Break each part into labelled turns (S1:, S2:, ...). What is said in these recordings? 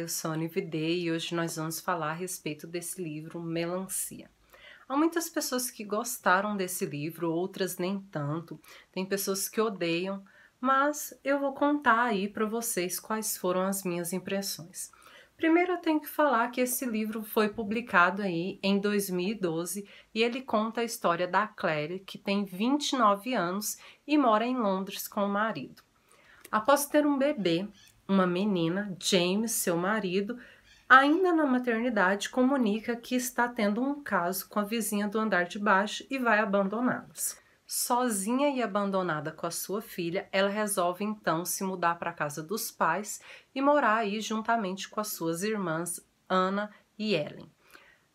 S1: eu sou Anivide e hoje nós vamos falar a respeito desse livro Melancia. Há muitas pessoas que gostaram desse livro, outras nem tanto, tem pessoas que odeiam, mas eu vou contar aí para vocês quais foram as minhas impressões. Primeiro eu tenho que falar que esse livro foi publicado aí em 2012 e ele conta a história da Claire, que tem 29 anos e mora em Londres com o marido. Após ter um bebê, uma menina, James, seu marido, ainda na maternidade, comunica que está tendo um caso com a vizinha do andar de baixo e vai abandoná-los. Sozinha e abandonada com a sua filha, ela resolve então se mudar para a casa dos pais e morar aí juntamente com as suas irmãs Ana e Ellen.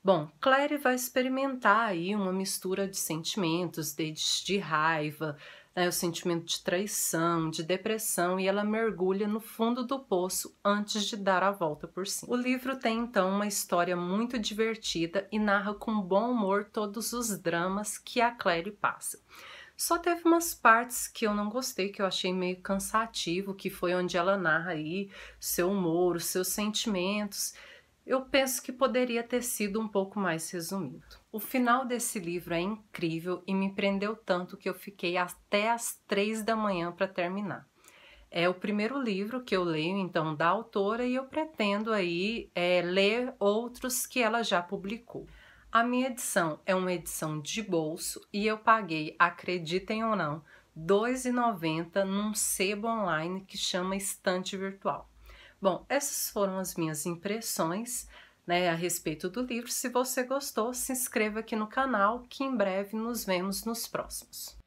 S1: Bom, Claire vai experimentar aí uma mistura de sentimentos, desde de raiva, né, o sentimento de traição, de depressão, e ela mergulha no fundo do poço antes de dar a volta por cima. O livro tem então uma história muito divertida e narra com bom humor todos os dramas que a Claire passa. Só teve umas partes que eu não gostei, que eu achei meio cansativo, que foi onde ela narra aí seu humor, os seus sentimentos eu penso que poderia ter sido um pouco mais resumido. O final desse livro é incrível e me prendeu tanto que eu fiquei até as três da manhã para terminar. É o primeiro livro que eu leio, então, da autora e eu pretendo aí é, ler outros que ela já publicou. A minha edição é uma edição de bolso e eu paguei, acreditem ou não, R$ 2,90 num sebo online que chama Estante Virtual. Bom, essas foram as minhas impressões né, a respeito do livro. Se você gostou, se inscreva aqui no canal, que em breve nos vemos nos próximos.